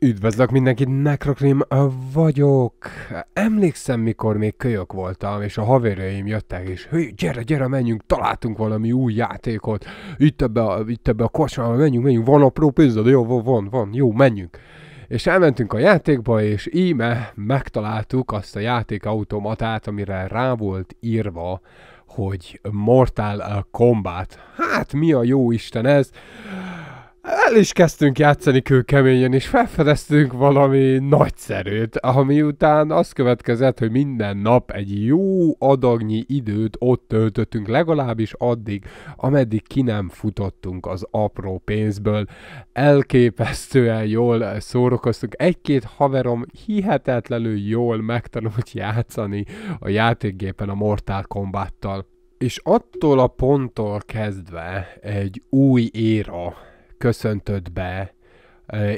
Üdvözlök mindenkit, Nekrokrim vagyok. Emlékszem, mikor még kölyök voltam, és a haverjaim jöttek, és hű, gyere, gyere, menjünk, találtunk valami új játékot. Itt ebbe a, itt ebbe a kocsmába, menjünk, menjünk, van apró pénzed, jó, van, van, van, jó, menjünk. És elmentünk a játékba, és íme megtaláltuk azt a játékautomatát, amire rá volt írva, hogy Mortal Kombat. Hát mi a jó Isten ez? el is kezdtünk játszani kőkeményen, és felfedeztünk valami nagyszerűt, ami után az következett, hogy minden nap egy jó adagnyi időt ott töltöttünk, legalábbis addig, ameddig ki nem futottunk az apró pénzből. Elképesztően jól szórakoztunk. Egy-két haverom hihetetlenül jól megtanult játszani a játékgépen a Mortal Kombattal, És attól a ponttól kezdve egy új éra köszöntött be,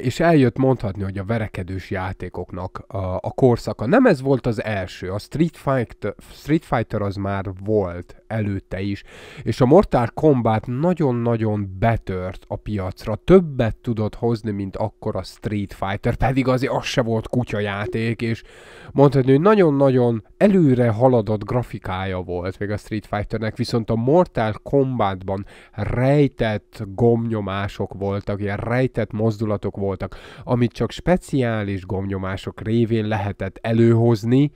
és eljött mondhatni, hogy a verekedős játékoknak a, a korszaka. Nem ez volt az első, a Street Fighter, Street Fighter az már volt előtte is. És a Mortal Kombat nagyon-nagyon betört a piacra, többet tudott hozni, mint akkor a Street Fighter, pedig azért az se volt kutyajáték, és mondhatni, hogy nagyon-nagyon előre haladott grafikája volt még a Street Fighternek, viszont a Mortal Kombatban rejtett gomnyomások voltak, ilyen rejtett mozdulatok voltak, amit csak speciális gomnyomások révén lehetett előhozni,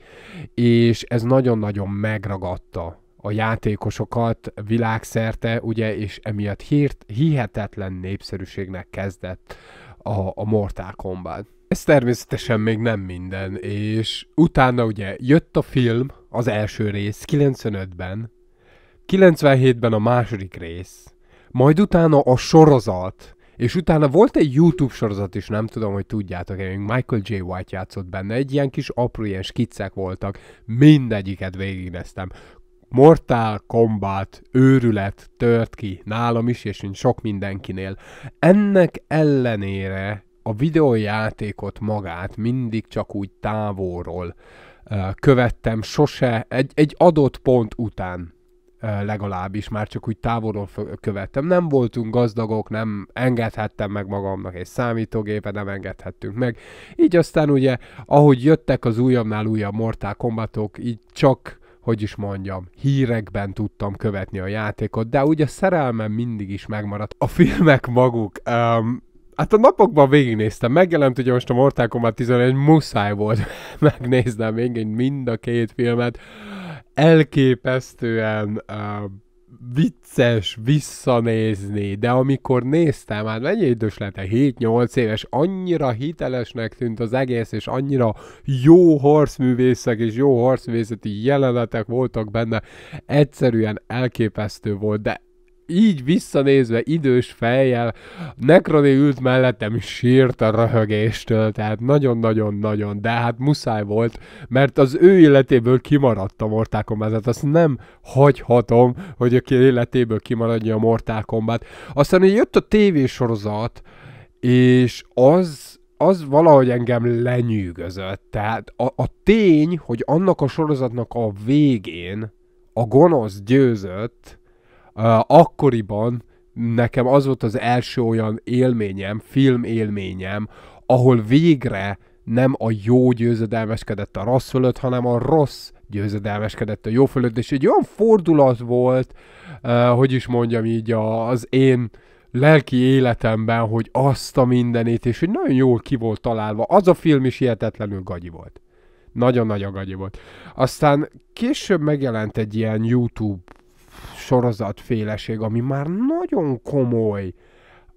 és ez nagyon-nagyon megragadta a játékosokat világszerte, ugye, és emiatt hírt, hihetetlen népszerűségnek kezdett a, a Mortal Kombat. Ez természetesen még nem minden, és utána ugye jött a film, az első rész 95-ben, 97-ben a második rész, majd utána a sorozat, és utána volt egy YouTube sorozat is, nem tudom, hogy tudjátok, én Michael J. White játszott benne, egy ilyen kis apró ilyen skicek voltak, mindegyiket végignéztem. Mortal Kombat őrület tört ki nálam is, és mint sok mindenkinél. Ennek ellenére a videójátékot magát mindig csak úgy távolról követtem, sose egy, egy adott pont után legalábbis már csak úgy távolról követtem. Nem voltunk gazdagok, nem engedhettem meg magamnak egy számítógépet, nem engedhettünk meg. Így aztán ugye, ahogy jöttek az újabbnál újabb Mortal Kombatok, így csak hogy is mondjam, hírekben tudtam követni a játékot, de ugye a szerelmem mindig is megmaradt. A filmek maguk, um, Hát a napokban végignéztem, megjelent ugye most a Mortal Kombat 11, muszáj volt megnéznem még mind a két filmet. Elképesztően um, vicces visszanézni, de amikor néztem, hát mennyi idős lettem, 7-8 éves, annyira hitelesnek tűnt az egész, és annyira jó harcművészek és jó harcművészeti jelenetek voltak benne, egyszerűen elképesztő volt, de így visszanézve idős fejjel, Nekroni ült mellettem, és sírt a röhögéstől, tehát nagyon-nagyon-nagyon, de hát muszáj volt, mert az ő életéből kimaradt a Mortal Kombat, tehát azt nem hagyhatom, hogy aki életéből kimaradja a Mortal Kombat. Aztán így jött a tévésorozat, és az az valahogy engem lenyűgözött. Tehát a, a tény, hogy annak a sorozatnak a végén a gonosz győzött, akkoriban nekem az volt az első olyan élményem, film élményem, ahol végre nem a jó győzedelmeskedett a rossz fölött, hanem a rossz győzedelmeskedett a jó fölött, és egy olyan fordulat volt, uh, hogy is mondjam így, a, az én lelki életemben, hogy azt a mindenét, és hogy nagyon jól ki volt találva. Az a film is hihetetlenül gagyi volt. Nagyon nagy a gagyi volt. Aztán később megjelent egy ilyen YouTube sorozatféleség, ami már nagyon komoly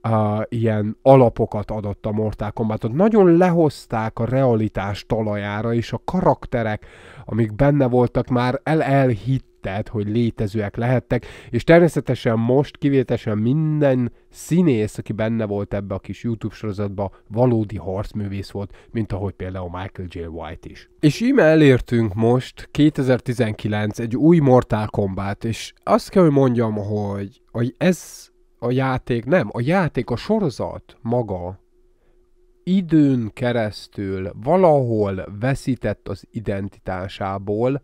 uh, ilyen alapokat adott a Mortal Kombatot. Nagyon lehozták a realitás talajára, és a karakterek, amik benne voltak, már el-elhitt tehát, hogy létezőek lehettek, és természetesen most kivételesen minden színész, aki benne volt ebbe a kis YouTube sorozatba, valódi harcművész volt, mint ahogy például Michael J. White is. És íme elértünk most 2019 egy új Mortal Kombat, és azt kell, hogy mondjam, hogy, hogy ez a játék, nem, a játék, a sorozat maga időn keresztül valahol veszített az identitásából,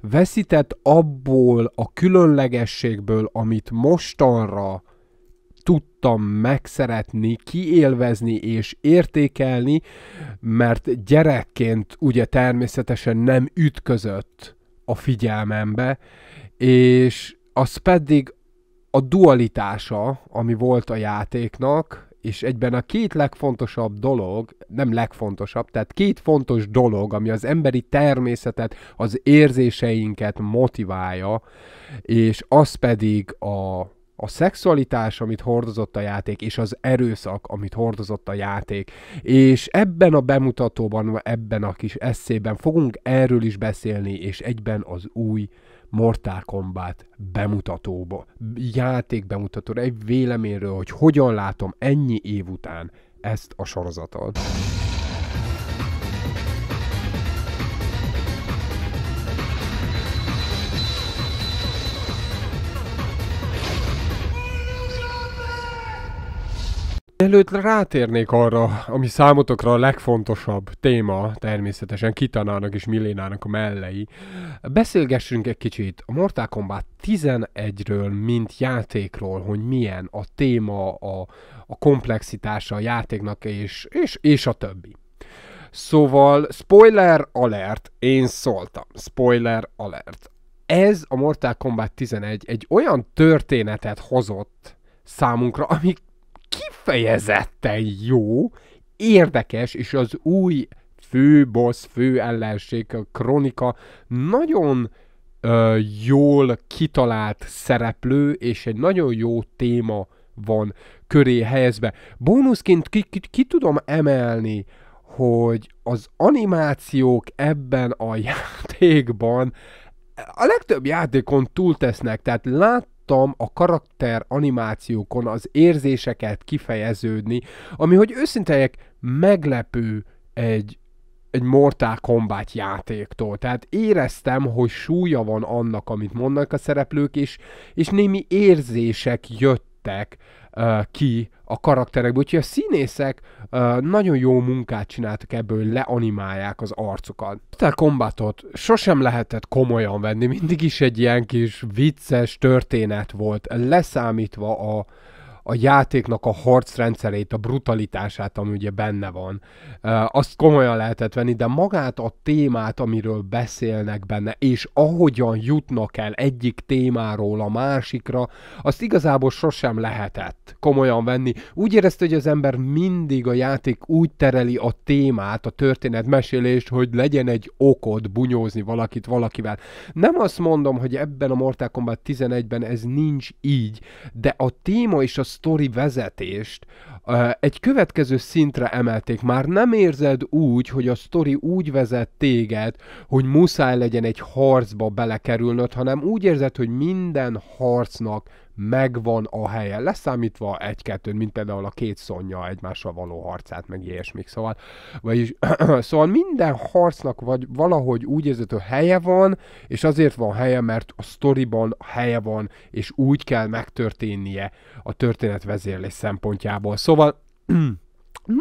veszített abból a különlegességből, amit mostanra tudtam megszeretni, kiélvezni és értékelni, mert gyerekként ugye természetesen nem ütközött a figyelmembe, és az pedig a dualitása, ami volt a játéknak, és egyben a két legfontosabb dolog, nem legfontosabb, tehát két fontos dolog, ami az emberi természetet, az érzéseinket motiválja, és az pedig a, a szexualitás, amit hordozott a játék, és az erőszak, amit hordozott a játék. És ebben a bemutatóban, ebben a kis eszében fogunk erről is beszélni, és egyben az új Mortal Kombat bemutatóba, játék bemutatóra, egy véleményről, hogy hogyan látom ennyi év után ezt a sorozatot. Előtt rátérnék arra, ami számotokra a legfontosabb téma, természetesen Kitanának és Milénának a mellei. Beszélgessünk egy kicsit a Mortal Kombat 11-ről, mint játékról, hogy milyen a téma, a, a komplexitása a játéknak, és, és, és a többi. Szóval, spoiler alert, én szóltam. Spoiler alert. Ez a Mortal Kombat 11 egy olyan történetet hozott számunkra, ami kifejezetten jó, érdekes, és az új fő boss, fő ellenség, a kronika nagyon ö, jól kitalált szereplő, és egy nagyon jó téma van köré helyezve. Bónuszként ki, ki, ki tudom emelni, hogy az animációk ebben a játékban a legtöbb játékon túltesznek, tehát lát, tudtam a karakter animációkon az érzéseket kifejeződni, ami, hogy őszintejek, meglepő egy, egy Mortal Kombat játéktól. Tehát éreztem, hogy súlya van annak, amit mondanak a szereplők, és, és némi érzések jött jöttek uh, ki a karakterekből, úgyhogy a színészek uh, nagyon jó munkát csináltak ebből, hogy leanimálják az arcukat. Mortal Kombatot sosem lehetett komolyan venni, mindig is egy ilyen kis vicces történet volt, leszámítva a a játéknak a harcrendszerét, a brutalitását, ami ugye benne van, azt komolyan lehetett venni, de magát a témát, amiről beszélnek benne, és ahogyan jutnak el egyik témáról a másikra, azt igazából sosem lehetett komolyan venni. Úgy érezte, hogy az ember mindig a játék úgy tereli a témát, a történetmesélést, hogy legyen egy okod bunyózni valakit valakivel. Nem azt mondom, hogy ebben a Mortal Kombat 11-ben ez nincs így, de a téma és a sztori vezetést egy következő szintre emelték. Már nem érzed úgy, hogy a sztori úgy vezet téged, hogy muszáj legyen egy harcba belekerülnöd, hanem úgy érzed, hogy minden harcnak megvan a helye, leszámítva egy-kettőn, mint például a két szonya egymással való harcát, meg ilyesmik, szóval, vagyis, szóval minden harcnak vagy valahogy úgy érzed, hogy helye van, és azért van helye, mert a sztoriban helye van, és úgy kell megtörténnie a történetvezérlés szempontjából. Szóval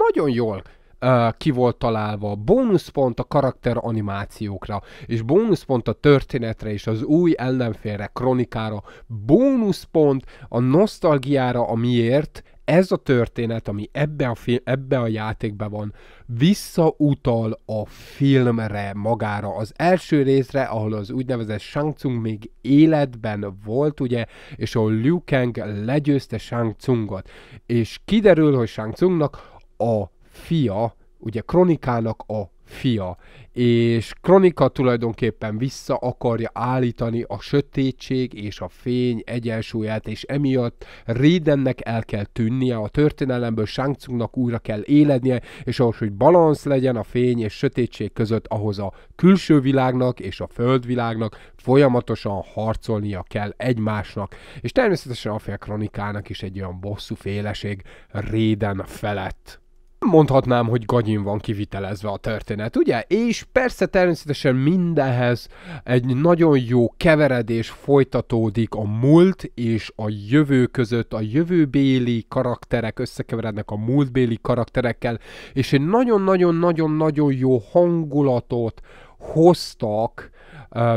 nagyon jól uh, ki volt találva. Bónuszpont a karakter animációkra, és bónuszpont a történetre és az új ellenfélre, kronikára. Bónuszpont a nosztalgiára, amiért ez a történet, ami ebbe a, film, ebbe a játékban van, visszautal a filmre magára. Az első részre, ahol az úgynevezett Shang Tsung még életben volt, ugye, és ahol Liu Kang legyőzte Shang Tsungot. És kiderül, hogy Shang Tsungnak a fia, ugye Kronikának a fia, és Kronika tulajdonképpen vissza akarja állítani a sötétség és a fény egyensúlyát, és emiatt Rédennek el kell tűnnie, a történelemből Sáncunknak újra kell élednie, és ahhoz, hogy balansz legyen a fény és sötétség között, ahhoz a külső világnak és a földvilágnak folyamatosan harcolnia kell egymásnak. És természetesen a fél Kronikának is egy olyan bosszú féleség Réden felett mondhatnám, hogy gagyin van kivitelezve a történet, ugye? És persze természetesen mindenhez egy nagyon jó keveredés folytatódik a múlt és a jövő között. A jövőbéli karakterek összekeverednek a múltbéli karakterekkel, és egy nagyon-nagyon-nagyon-nagyon jó hangulatot hoztak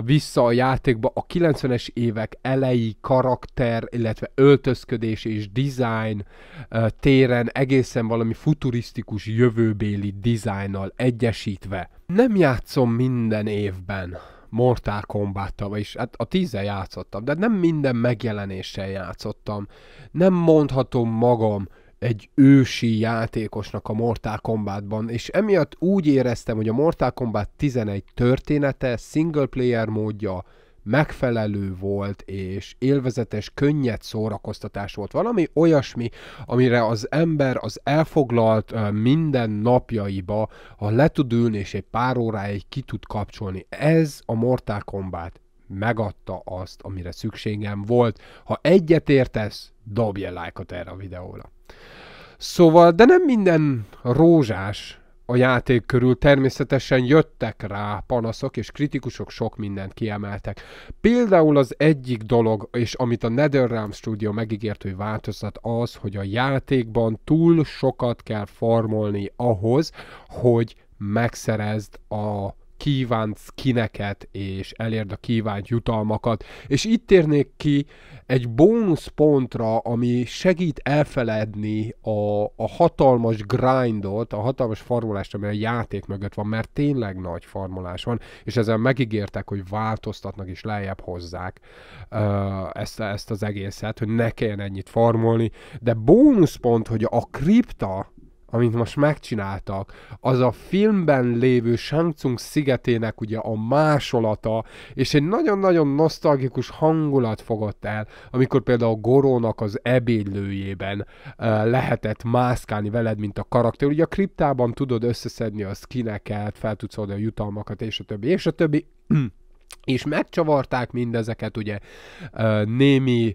vissza a játékba a 90-es évek elejé karakter, illetve öltözködés és design téren egészen valami futurisztikus jövőbéli dizájnnal egyesítve. Nem játszom minden évben Mortal kombat vagyis hát a tízzel játszottam, de nem minden megjelenéssel játszottam. Nem mondhatom magam, egy ősi játékosnak a Mortal Kombatban, és emiatt úgy éreztem, hogy a Mortal Kombat 11 története, single player módja megfelelő volt, és élvezetes, könnyed szórakoztatás volt. Valami olyasmi, amire az ember az elfoglalt minden napjaiba, ha le tud ülni, és egy pár óráig ki tud kapcsolni. Ez a Mortal Kombat megadta azt, amire szükségem volt. Ha egyet értesz, dobj el lájkot erre a videóra. Szóval, de nem minden rózsás a játék körül természetesen jöttek rá panaszok, és kritikusok sok mindent kiemeltek. Például az egyik dolog, és amit a NetherRealm Studio megígért, hogy változtat az, hogy a játékban túl sokat kell farmolni ahhoz, hogy megszerezd a kívánt skineket, és elérd a kívánt jutalmakat. És itt térnék ki egy bónuszpontra, ami segít elfeledni a, a hatalmas grindot, a hatalmas farmolást, ami a játék mögött van, mert tényleg nagy farmolás van, és ezzel megígértek, hogy változtatnak és lejjebb hozzák ezt, ezt az egészet, hogy ne kelljen ennyit farmolni, de bónuszpont, hogy a kripta amit most megcsináltak, az a filmben lévő Tsung szigetének ugye a másolata, és egy nagyon-nagyon nosztalgikus hangulat fogott el, amikor például Gorónak az ebédlőjében uh, lehetett mászkálni veled, mint a karakter. Ugye a kriptában tudod összeszedni a skineket, fel tudsz adni a jutalmakat, és a többi, és a többi. és megcsavarták mindezeket ugye némi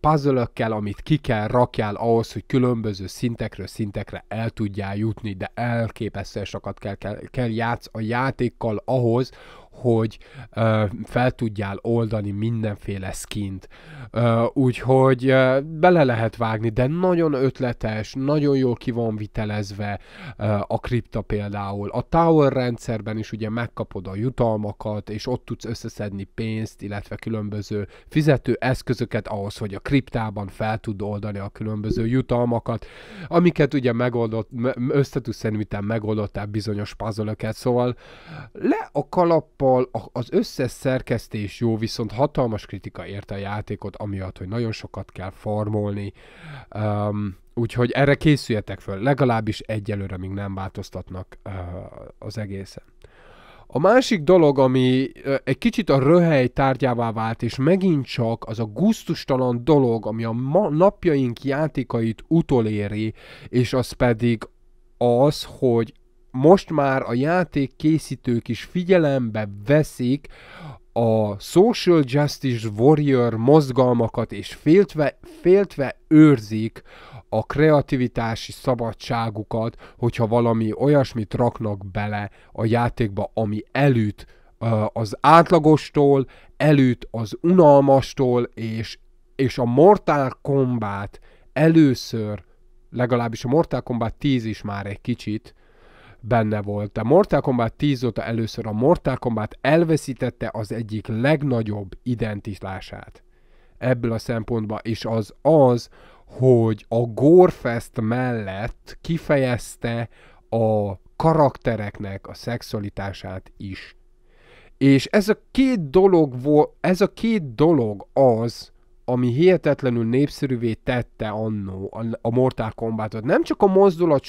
puzzle amit ki kell rakjál ahhoz, hogy különböző szintekről szintekre el tudjál jutni, de elképesztően sokat kell, kell, kell játsz a játékkal ahhoz, hogy ö, fel tudjál oldani mindenféle skint. Ö, úgyhogy ö, bele lehet vágni, de nagyon ötletes, nagyon jól ki van vitelezve ö, a kripta például. A Tower rendszerben is ugye megkapod a jutalmakat, és ott tudsz összeszedni pénzt, illetve különböző fizető eszközöket ahhoz, hogy a kriptában fel tud oldani a különböző jutalmakat, amiket ugye megoldott, összetudsz szerintem megoldottál bizonyos puzzle -öket. szóval le a kalap nappal az összes szerkesztés jó, viszont hatalmas kritika érte a játékot, amiatt, hogy nagyon sokat kell farmolni, um, úgyhogy erre készüljetek föl, legalábbis egyelőre még nem változtatnak uh, az egészen. A másik dolog, ami egy kicsit a röhely tárgyává vált, és megint csak az a guztustalan dolog, ami a ma napjaink játékait utoléri, és az pedig az, hogy most már a játék készítők is figyelembe veszik a social justice warrior mozgalmakat, és féltve, féltve őrzik a kreativitási szabadságukat, hogyha valami olyasmit raknak bele a játékba, ami előtt az átlagostól, előtt az unalmastól, és, és a Mortal Kombat először, legalábbis a Mortal Kombat 10 is már egy kicsit, benne volt. A Mortal Kombat 10 óta először a Mortal Kombat elveszítette az egyik legnagyobb identitását ebből a szempontból, is az az, hogy a Gorefest mellett kifejezte a karaktereknek a szexualitását is. És ez a két dolog, ez a két dolog az, ami hihetetlenül népszerűvé tette annó a Mortal Kombatot. Nem csak a mozdulat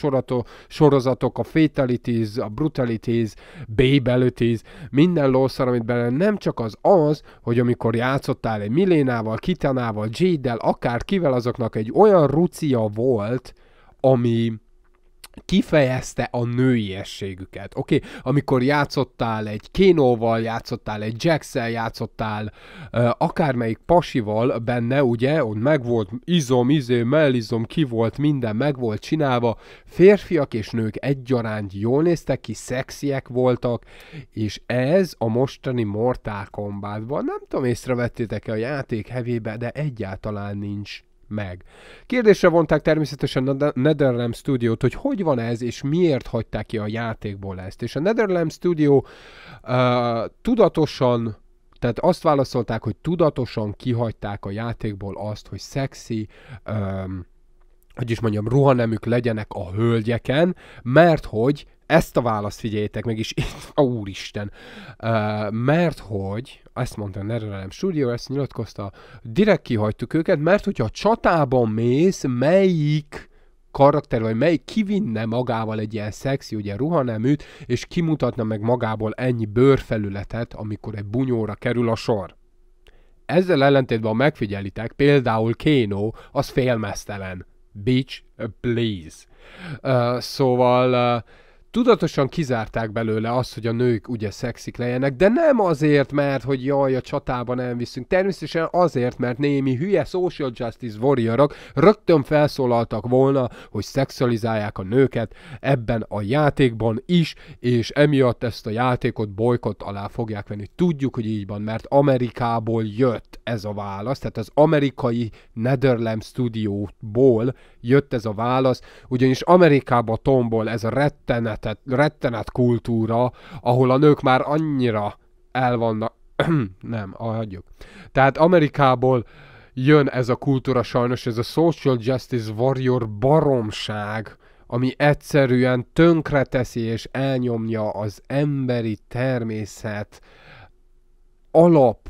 sorozatok, a Fatalities, a Brutalities, Babelities, minden lószar, amit bele, nem csak az az, hogy amikor játszottál egy Milénával, Kitanával, Jade-del, akárkivel, azoknak egy olyan rucia volt, ami, kifejezte a nőiességüket. Oké, okay? amikor játszottál egy Kénóval, játszottál egy Jackszel, játszottál uh, akármelyik pasival benne, ugye, ott volt izom, izé, mellizom, ki volt, minden meg volt csinálva, férfiak és nők egyaránt jól néztek ki, szexiek voltak, és ez a mostani Mortal Kombatban, nem tudom, észrevettétek-e a játék hevébe, de egyáltalán nincs meg. Kérdésre vonták természetesen a Netherlands Studio-t, hogy hogy van ez, és miért hagyták ki a játékból ezt. És a Netherlands Studio uh, tudatosan tehát azt válaszolták, hogy tudatosan kihagyták a játékból azt, hogy szexi, um, hogy is mondjam, ruhanemük legyenek a hölgyeken, mert hogy ezt a választ figyeljétek meg, is itt, a úristen, uh, mert hogy, ezt mondta a Nerelem Studio, ezt nyilatkozta, direkt kihagytuk őket, mert hogyha a csatában mész, melyik karakter, vagy melyik kivinne magával egy ilyen szexi, ugye ruhaneműt, és kimutatna meg magából ennyi bőrfelületet, amikor egy bunyóra kerül a sor. Ezzel ellentétben, ha megfigyelitek, például Kéno, az félmeztelen Beach, uh, please. Uh, so I'll. tudatosan kizárták belőle azt, hogy a nők ugye szexik legyenek, de nem azért, mert hogy jaj, a csatában nem viszünk. Természetesen azért, mert némi hülye social justice warriorok rögtön felszólaltak volna, hogy szexualizálják a nőket ebben a játékban is, és emiatt ezt a játékot bolykott alá fogják venni. Tudjuk, hogy így van, mert Amerikából jött ez a válasz, tehát az amerikai Netherlands ból jött ez a válasz, ugyanis Amerikában tombol ez a rettenet rettenet, rettenet kultúra, ahol a nők már annyira el vannak, nem, hagyjuk. Tehát Amerikából jön ez a kultúra sajnos, ez a social justice warrior baromság, ami egyszerűen tönkreteszi és elnyomja az emberi természet alap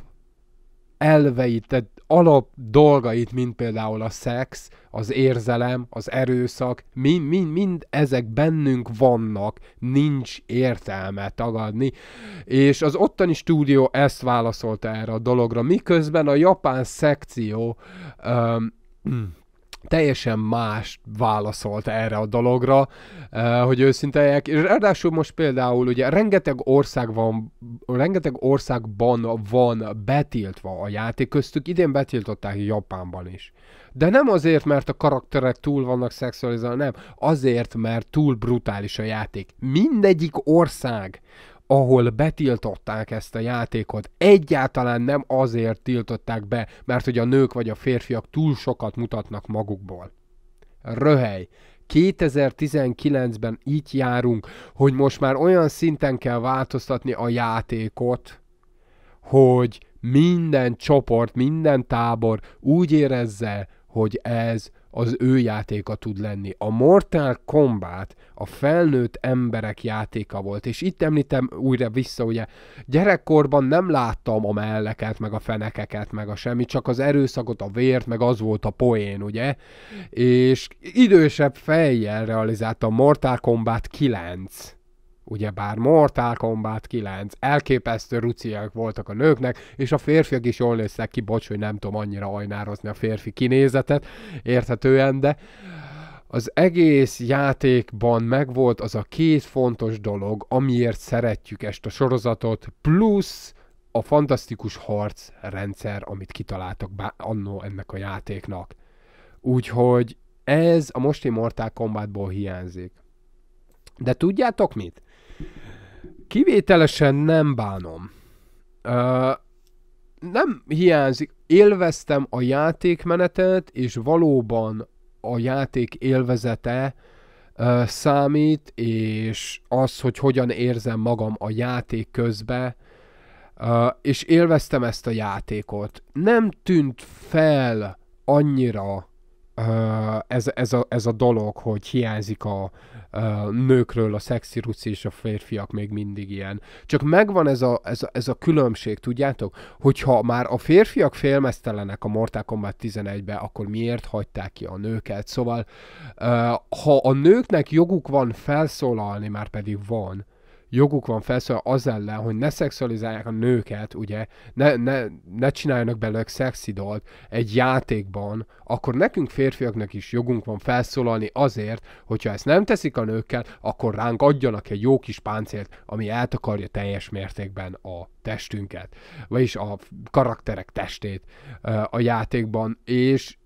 elveit, tehát alap dolgait, mint például a szex, az érzelem, az erőszak, mind, mind, mind ezek bennünk vannak, nincs értelme tagadni. És az ottani stúdió ezt válaszolta erre a dologra, miközben a japán szekció Um, teljesen más válaszolt erre a dologra, eh, hogy őszinteljek, és ráadásul most például ugye rengeteg ország van, rengeteg országban van betiltva a játék, köztük idén betiltották Japánban is. De nem azért, mert a karakterek túl vannak szexualizálva, nem. Azért, mert túl brutális a játék. Mindegyik ország ahol betiltották ezt a játékot, egyáltalán nem azért tiltották be, mert hogy a nők vagy a férfiak túl sokat mutatnak magukból. Röhely! 2019-ben így járunk, hogy most már olyan szinten kell változtatni a játékot, hogy minden csoport, minden tábor úgy érezze, hogy ez az ő játéka tud lenni. A Mortal Kombat a felnőtt emberek játéka volt, és itt említem újra vissza, ugye gyerekkorban nem láttam a melleket, meg a fenekeket, meg a semmit, csak az erőszakot, a vért, meg az volt a poén, ugye? És idősebb fejjel realizáltam a Mortal Kombat 9 Ugyebár Mortal Kombat 9, elképesztő ruciák voltak a nőknek, és a férfiak is jól néztek ki, bocs, hogy nem tudom annyira ajnározni a férfi kinézetet, érthetően, de az egész játékban megvolt az a két fontos dolog, amiért szeretjük ezt a sorozatot, plusz a fantasztikus harc rendszer, amit kitaláltak annó ennek a játéknak. Úgyhogy ez a mosti Mortal Kombatból hiányzik. De tudjátok mit? Kivételesen nem bánom. Ö, nem hiányzik. Élveztem a játékmenetet, és valóban a játék élvezete ö, számít, és az, hogy hogyan érzem magam a játék közbe Uh, és élveztem ezt a játékot. Nem tűnt fel annyira ez, ez, a, ez a dolog, hogy hiányzik a, a nőkről a szexi ruci, és a férfiak még mindig ilyen. Csak megvan ez a, ez, a, ez a különbség, tudjátok? Hogyha már a férfiak félmeztelenek a Mortal Kombat 11-be, akkor miért hagyták ki a nőket? Szóval, ha a nőknek joguk van felszólalni, már pedig van, joguk van felszólalni az ellen, hogy ne szexualizálják a nőket, ugye, ne, ne, ne csináljanak belőlük dalt egy játékban, akkor nekünk férfiaknak is jogunk van felszólalni azért, hogyha ezt nem teszik a nőkkel, akkor ránk adjanak egy jó kis páncélt, ami eltakarja teljes mértékben a testünket, vagyis a karakterek testét a játékban, és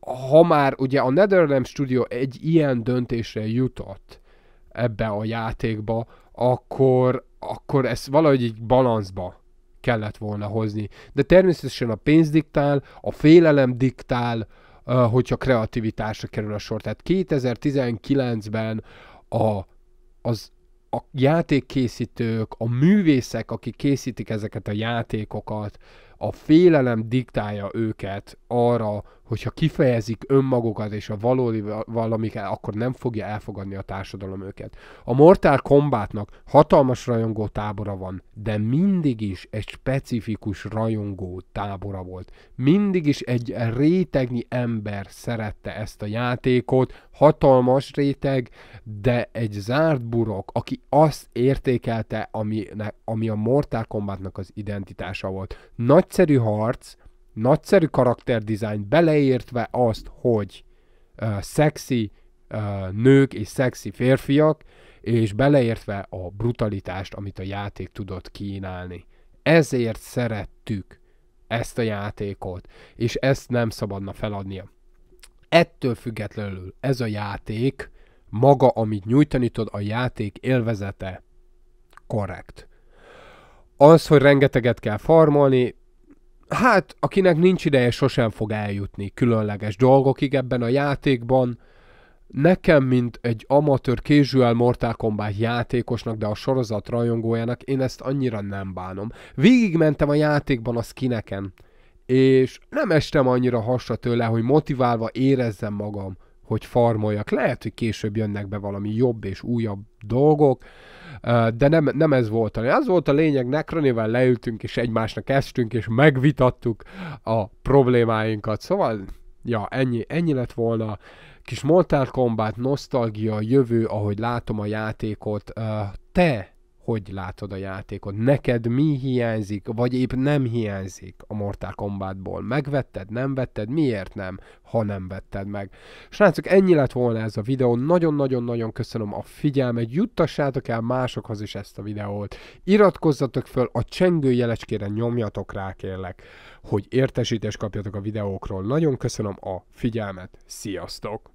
ha már ugye a Netherlands Studio egy ilyen döntésre jutott ebbe a játékba, akkor, akkor ezt valahogy így balanszba kellett volna hozni. De természetesen a pénz diktál, a félelem diktál, hogyha kreativitásra kerül a sor. Tehát 2019-ben a, az, a játékkészítők, a művészek, akik készítik ezeket a játékokat, a félelem diktálja őket arra, hogyha kifejezik önmagukat és a valódi valamiket, akkor nem fogja elfogadni a társadalom őket. A Mortal Kombatnak hatalmas rajongó tábora van, de mindig is egy specifikus rajongó tábora volt. Mindig is egy rétegnyi ember szerette ezt a játékot, hatalmas réteg, de egy zárt burok, aki azt értékelte, ami, ami a Mortal Kombatnak az identitása volt. Nagyszerű harc, nagyszerű karakterdizájn beleértve azt, hogy uh, szexi uh, nők és szexi férfiak, és beleértve a brutalitást, amit a játék tudott kínálni. Ezért szerettük ezt a játékot, és ezt nem szabadna feladnia. Ettől függetlenül ez a játék, maga, amit nyújtani tud, a játék élvezete korrekt. Az, hogy rengeteget kell farmolni, hát akinek nincs ideje, sosem fog eljutni különleges dolgokig ebben a játékban. Nekem, mint egy amatőr casual Mortal Kombat játékosnak, de a sorozat rajongójának, én ezt annyira nem bánom. Végigmentem a játékban a skineken, és nem estem annyira hasra tőle, hogy motiválva érezzem magam, hogy farmoljak. Lehet, hogy később jönnek be valami jobb és újabb dolgok, de nem, nem ez volt a lényeg. Az volt a lényeg, Necronivel leültünk, és egymásnak estünk, és megvitattuk a problémáinkat. Szóval, ja, ennyi, ennyi lett volna. Kis Mortal Kombat, nosztalgia, jövő, ahogy látom a játékot. Te hogy látod a játékot, neked mi hiányzik, vagy épp nem hiányzik a Mortal Kombatból. Megvetted, nem vetted, miért nem, ha nem vetted meg. Srácok, ennyi lett volna ez a videó, nagyon-nagyon-nagyon köszönöm a figyelmet, juttassátok el másokhoz is ezt a videót, iratkozzatok föl, a csengő jelecskére nyomjatok rá kérlek, hogy értesítést kapjatok a videókról. Nagyon köszönöm a figyelmet, sziasztok!